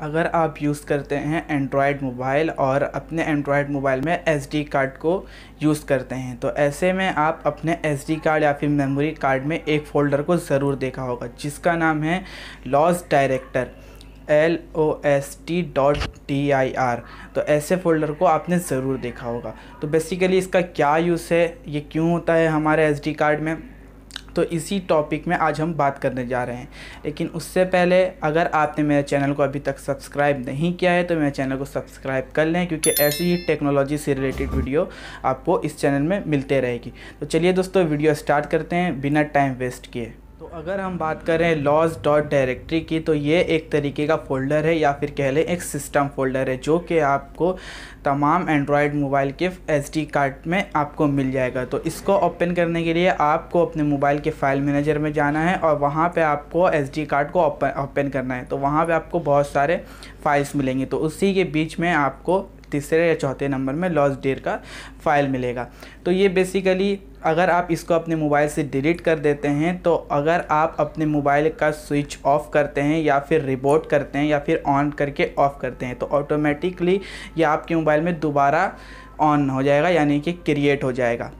अगर आप यूज़ करते हैं एंड्रॉयड मोबाइल और अपने एंड्रॉयड मोबाइल में एस कार्ड को यूज़ करते हैं तो ऐसे में आप अपने एस कार्ड या फिर मेमोरी कार्ड में एक फ़ोल्डर को ज़रूर देखा होगा जिसका नाम है loss director L O S T dot T I R तो ऐसे फोल्डर को आपने ज़रूर देखा होगा तो बेसिकली इसका क्या यूज़ है ये क्यों होता है हमारे एस कार्ड में तो इसी टॉपिक में आज हम बात करने जा रहे हैं लेकिन उससे पहले अगर आपने मेरे चैनल को अभी तक सब्सक्राइब नहीं किया है तो मेरे चैनल को सब्सक्राइब कर लें क्योंकि ऐसी ही टेक्नोलॉजी से रिलेटेड वीडियो आपको इस चैनल में मिलते रहेगी तो चलिए दोस्तों वीडियो स्टार्ट करते हैं बिना टाइम वेस्ट किए तो अगर हम बात करें लॉज डॉट डायरेक्ट्री की तो ये एक तरीके का फ़ोल्डर है या फिर कह लें एक सिस्टम फोल्डर है जो कि आपको तमाम एंड्रॉयड मोबाइल के एस डी कार्ड में आपको मिल जाएगा तो इसको ओपन करने के लिए आपको अपने मोबाइल के फाइल मैनेजर में जाना है और वहाँ पे आपको एस डी कार्ड को ओपन करना है तो वहाँ पर आपको बहुत सारे फाइल्स मिलेंगे तो उसी के बीच में आपको तीसरे या चौथे नंबर में लॉस्ट डेयर का फाइल मिलेगा तो ये बेसिकली अगर आप इसको अपने मोबाइल से डिलीट कर देते हैं तो अगर आप अपने मोबाइल का स्विच ऑफ करते हैं या फिर रिबोट करते हैं या फिर ऑन करके ऑफ़ करते हैं तो ऑटोमेटिकली ये आपके मोबाइल में दोबारा ऑन हो जाएगा यानी कि क्रिएट हो जाएगा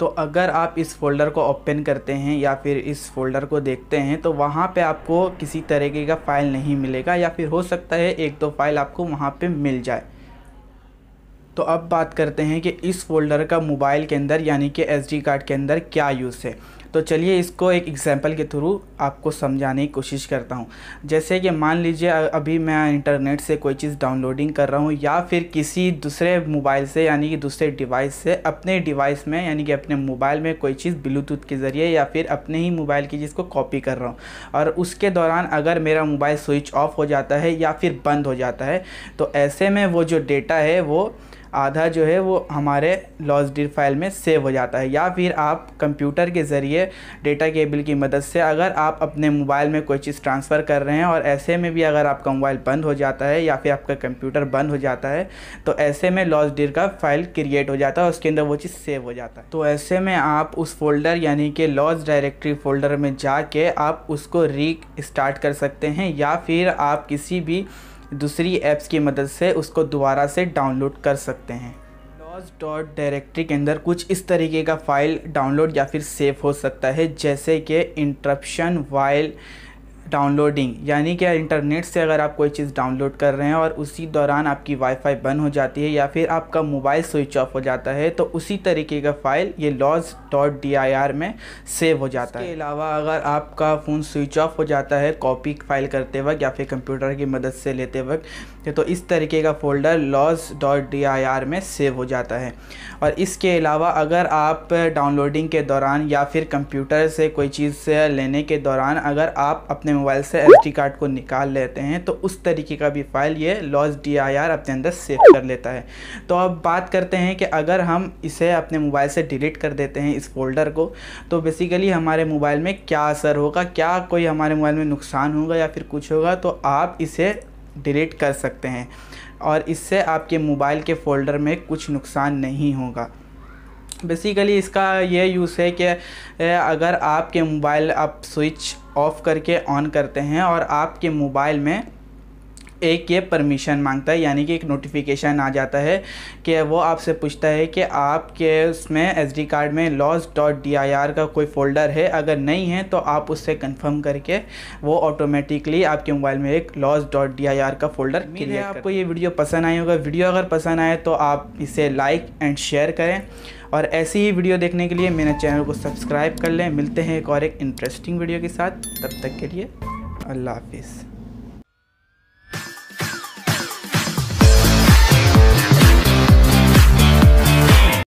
तो अगर आप इस फ़ोल्डर को ओपन करते हैं या फिर इस फ़ोल्डर को देखते हैं तो वहाँ पे आपको किसी तरीके का फ़ाइल नहीं मिलेगा या फिर हो सकता है एक दो फाइल आपको वहाँ पे मिल जाए तो अब बात करते हैं कि इस फोल्डर का मोबाइल के अंदर यानी कि एस कार्ड के अंदर क्या यूज़ है तो चलिए इसको एक एग्ज़ाम्पल के थ्रू आपको समझाने की कोशिश करता हूँ जैसे कि मान लीजिए अभी मैं इंटरनेट से कोई चीज़ डाउनलोडिंग कर रहा हूँ या फिर किसी दूसरे मोबाइल से यानी कि दूसरे डिवाइस से अपने डिवाइस में यानी कि अपने मोबाइल में कोई चीज़ ब्लूटूथ के ज़रिए या फिर अपने ही मोबाइल की चीज़ को कॉपी कर रहा हूँ और उसके दौरान अगर मेरा मोबाइल स्विच ऑफ हो जाता है या फिर बंद हो जाता है तो ऐसे में वो जो डेटा है वो आधा जो है वो हमारे लॉस डी फाइल में सेव हो जाता है या फिर आप कंप्यूटर के ज़रिए डेटा केबल की मदद से अगर आप अपने मोबाइल में कोई चीज़ ट्रांसफ़र कर रहे हैं और ऐसे में भी अगर आपका मोबाइल बंद हो जाता है या फिर आपका कंप्यूटर बंद हो जाता है तो ऐसे में लॉस डीर का फाइल क्रिएट हो जाता है उसके अंदर वो चीज़ सेव हो जाता है तो ऐसे में आप उस फोल्डर यानी कि लॉस डायरेक्टरी फोल्डर में जाके आप उसको री स्टार्ट कर सकते हैं या फिर आप किसी भी दूसरी ऐप्स की मदद से उसको दोबारा से डाउनलोड कर सकते हैं डॉज डॉट डायरेक्टरी के अंदर कुछ इस तरीके का फ़ाइल डाउनलोड या फिर सेव हो सकता है जैसे कि इंटरप्शन वाइल डाउनलोडिंग यानी कि इंटरनेट से अगर आप कोई चीज़ डाउनलोड कर रहे हैं और उसी दौरान आपकी वाईफाई बंद हो जाती है या फिर आपका मोबाइल स्विच ऑफ हो जाता है तो उसी तरीके का फ़ाइल ये लॉज डॉट डी में सेव हो जाता है इसके अलावा अगर आपका फ़ोन स्विच ऑफ हो जाता है कॉपी फाइल करते वक्त या फिर कंप्यूटर की मदद से लेते वक्त तो इस तरीके का फ़ोल्डर लॉज डॉट डी में सेव हो जाता है और इसके अलावा अगर आप डाउनलोडिंग के दौरान या फिर कंप्यूटर से कोई चीज़ लेने के दौरान अगर आप अपने मोबाइल से एस कार्ड को निकाल लेते हैं तो उस तरीके का भी फाइल ये लॉस डी अपने अंदर सेव कर लेता है तो अब बात करते हैं कि अगर हम इसे अपने मोबाइल से डिलीट कर देते हैं इस फोल्डर को तो बेसिकली हमारे मोबाइल में क्या असर होगा क्या कोई हमारे मोबाइल में नुकसान होगा या फिर कुछ होगा तो आप इसे डिलीट कर सकते हैं और इससे आपके मोबाइल के फ़ोल्डर में कुछ नुकसान नहीं होगा बेसिकली इसका ये यूज़ है कि अगर आपके मोबाइल आप स्विच ऑफ़ करके ऑन करते हैं और आपके मोबाइल में एक ये परमिशन मांगता है यानी कि एक नोटिफिकेशन आ जाता है कि वो आपसे पूछता है कि आपके उसमें एस डी कार्ड में lost dot D I R का कोई फ़ोल्डर है अगर नहीं है तो आप उससे कंफर्म करके वो ऑटोमेटिकली आपके मोबाइल में एक lost dot D I R का फ़ोल्डर क्लियर आपको ये वीडियो पसंद आई होगा वीडियो अगर पसंद आए तो आप इसे लाइक एंड शेयर करें और ऐसी ही वीडियो देखने के लिए मेरे चैनल को सब्सक्राइब कर लें मिलते हैं एक और एक इंटरेस्टिंग वीडियो के साथ तब तक के लिए अल्लाह हाफिज़